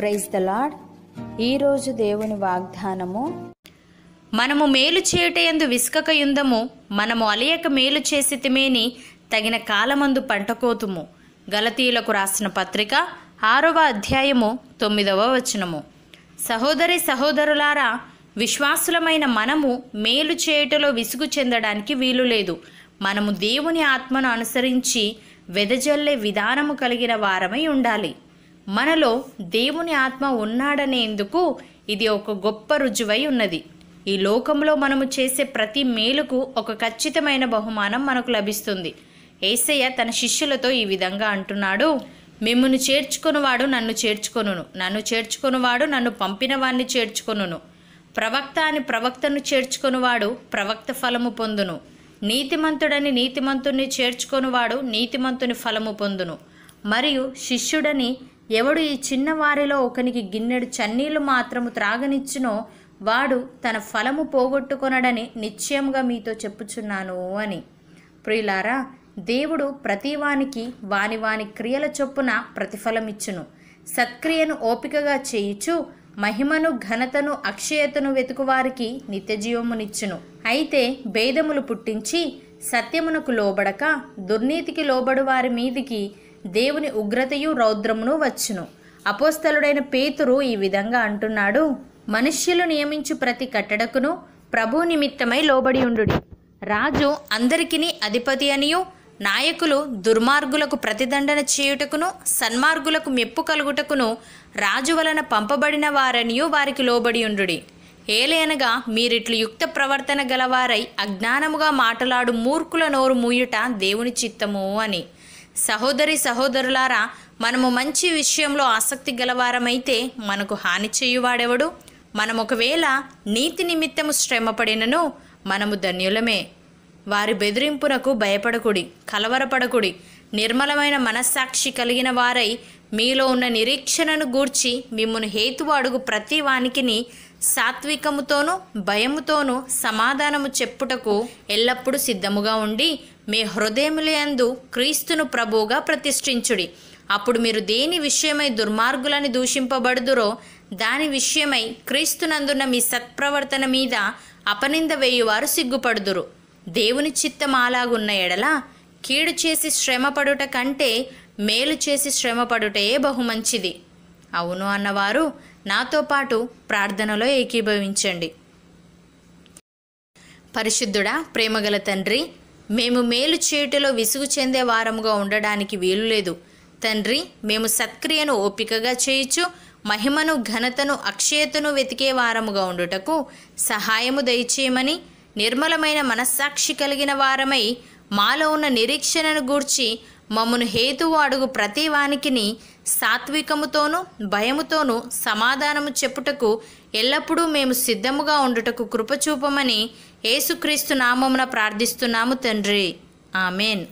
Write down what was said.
praise the lord ఈరోజు దేవుని వాగ్దానము మనము మేలు చేయుటయందు విసుకక యుందము మనము అలియక మేలు చేసితిమేని తగిన కాలమందు పంటకోతుము గలతీయులకు రాసిన పత్రిక ఆరవ అధ్యాయము తొమ్మిదవ వచనము సహోదరి సహోదరులారా విశ్వాసులమైన మనము మేలు చేయుటలో విసుగు చెందడానికి వీలు లేదు మనము దేవుని ఆత్మను అనుసరించి వెదజల్లే విధానము కలిగిన వారమై ఉండాలి మనలో దేవుని ఆత్మ ఉన్నాడనేందుకు ఇది ఒక గొప్ప రుజువై ఉన్నది ఈ లోకంలో మనము చేసే ప్రతి మేలుకు ఒక ఖచ్చితమైన బహుమానం మనకు లభిస్తుంది ఏసయ్య తన శిష్యులతో ఈ విధంగా అంటున్నాడు మిమ్మును చేర్చుకునివాడు నన్ను చేర్చుకొనును నన్ను చేర్చుకునివాడు నన్ను పంపిన వాడిని చేర్చుకొనును ప్రవక్త అని ప్రవక్తను చేర్చుకునివాడు ప్రవక్త ఫలము పొందును నీతిమంతుడని నీతిమంతుణ్ణి చేర్చుకొనివాడు నీతిమంతుని ఫలము పొందును మరియు శిష్యుడని ఎవడు ఈ చిన్నవారిలో ఒకనికి గిన్నెడు చన్నీళ్లు మాత్రము త్రాగనిచ్చునో వాడు తన ఫలము పోగొట్టుకొనడని నిశ్చయంగా మీతో చెప్పుచున్నాను అని ప్రియులారా దేవుడు ప్రతివానికి వాని వాని క్రియల చొప్పున ప్రతిఫలమిచ్చును సత్క్రియను ఓపికగా చేయుచు మహిమను ఘనతను అక్షయతను వెతుకువారికి నిత్యజీవమునిచ్చును అయితే భేదములు పుట్టించి సత్యమునకు లోబడక దుర్నీతికి లోబడు వారి మీదికి దేవుని ఉగ్రతయు రౌద్రమును వచ్చును అపోస్తలుడైన పేతురు ఈ విధంగా అంటున్నాడు మనుష్యులు నియమించు ప్రతి కట్టడకును ప్రభు నిమిత్తమై లోబడి ఉండు రాజు అందరికిని అధిపతి అనియు నాయకులు దుర్మార్గులకు ప్రతిదండన చేయుటకును సన్మార్గులకు మెప్పు కలుగుటకును రాజు వలన పంపబడిన వారనియు వారికి లోబడి ఉండుడి ఏలేనగా మీరిట్లు యుక్త ప్రవర్తన గలవారై అజ్ఞానముగా మాటలాడు మూర్ఖుల నోరు మూయుట దేవుని చిత్తము అని సహోదరి సహోదరులారా మనము మంచి విషయంలో ఆసక్తి గలవారమైతే మనకు హాని చేయువాడెవడు మనం ఒకవేళ నీతి నిమిత్తము శ్రమపడినను మనము ధన్యులమే వారి బెదిరింపునకు భయపడకుడి కలవరపడకుడి నిర్మలమైన మనస్సాక్షి కలిగిన వారై మీలో ఉన్న నిరీక్షణను గూర్చి మిమ్మల్ని హేతువాడుగు ప్రతి వానికిని సాత్వికముతోనూ భయముతోనూ సమాధానము చెప్పుటకు ఎల్లప్పుడూ సిద్ధముగా ఉండి మీ హృదయములందు క్రీస్తును ప్రభువుగా ప్రతిష్ఠించుడి అప్పుడు మీరు దేని విషయమై దుర్మార్గులని దూషింపబడుదురో దాని విషయమై క్రీస్తునందున్న మీ సత్ప్రవర్తన మీద అపనింద వేయువారు సిగ్గుపడుదురు దేవుని అలాగున్న ఎడల కీడు చేసి శ్రమపడుట కంటే మేలు చేసి శ్రమపడుటయే బహుమంచిది అవును అన్నవారు నాతో పాటు ప్రార్థనలో ఏకీభవించండి పరిశుద్ధుడా ప్రేమగల తండ్రి మేము మేలు చేయుటలో విసుగు చెందే వారముగా ఉండడానికి వీలు లేదు తండ్రి మేము సత్క్రియను ఓపికగా చేయొచ్చు మహిమను ఘనతను అక్షయతను వెతికే వారముగా ఉండుటకు సహాయము దయచేయమని నిర్మలమైన మనస్సాక్షి కలిగిన వారమై మాలో ఉన్న నిరీక్షణను గూర్చి మమ్మను హేతువు అడుగు ప్రతి వానికిని సాత్వికముతోనూ భయముతోనూ సమాధానము చెప్పుటకు ఎల్లప్పుడూ మేము సిద్ధముగా ఉండుటకు కృపచూపమని యేసుక్రీస్తు నామమున ప్రార్థిస్తున్నాము తండ్రి ఆమెన్